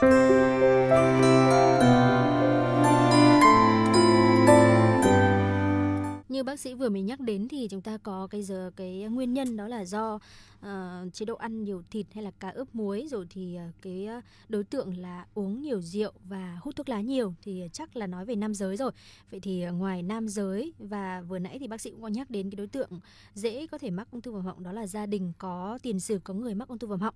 Thank you. như bác sĩ vừa mới nhắc đến thì chúng ta có cái giờ cái nguyên nhân đó là do uh, chế độ ăn nhiều thịt hay là cá ướp muối rồi thì uh, cái ờ, đối tượng là uống nhiều rượu và hút thuốc lá nhiều thì chắc là nói về nam giới rồi vậy thì ngoài nam giới và vừa nãy thì bác sĩ cũng có nhắc đến cái đối tượng dễ có thể mắc ung thư vòm họng đó là gia đình có tiền sử có người mắc ung thư vòm họng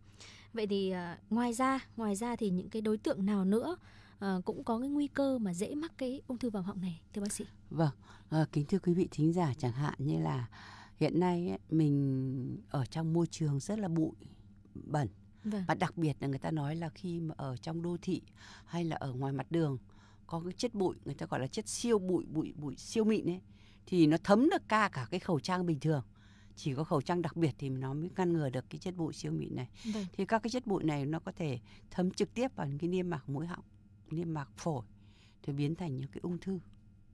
vậy thì uh, ngoài ra ngoài ra thì những cái đối tượng nào nữa Ờ, cũng có cái nguy cơ mà dễ mắc cái ung thư vòm họng này thưa bác sĩ vâng à, kính thưa quý vị thính giả chẳng hạn như là hiện nay ấy, mình ở trong môi trường rất là bụi bẩn vâng. và đặc biệt là người ta nói là khi mà ở trong đô thị hay là ở ngoài mặt đường có cái chất bụi người ta gọi là chất siêu bụi bụi bụi siêu mịn ấy thì nó thấm được ca cả cái khẩu trang bình thường chỉ có khẩu trang đặc biệt thì nó mới ngăn ngừa được cái chất bụi siêu mịn này. Vâng. Thì các cái chất bụi này nó có thể thấm trực tiếp vào cái niêm mạc mũi họng niêm mạc phổi thì biến thành những cái ung thư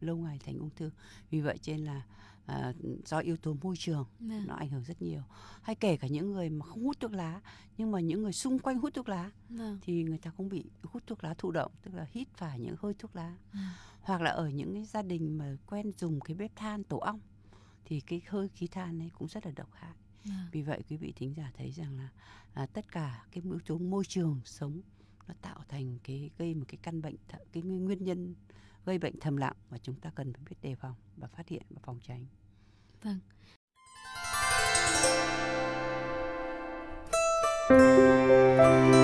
lâu ngày thành ung thư vì vậy trên là à, do yếu tố môi trường à. nó ảnh hưởng rất nhiều hay kể cả những người mà không hút thuốc lá nhưng mà những người xung quanh hút thuốc lá à. thì người ta cũng bị hút thuốc lá thụ động tức là hít phải những hơi thuốc lá à. hoặc là ở những cái gia đình mà quen dùng cái bếp than tổ ong thì cái hơi khí than ấy cũng rất là độc hại à. vì vậy quý vị thính giả thấy rằng là à, tất cả cái yếu tố môi trường sống nó tạo thành cái gây một cái căn bệnh cái nguyên nhân gây bệnh thầm lặng mà chúng ta cần phải biết đề phòng và phát hiện và phòng tránh. Vâng. Thank you.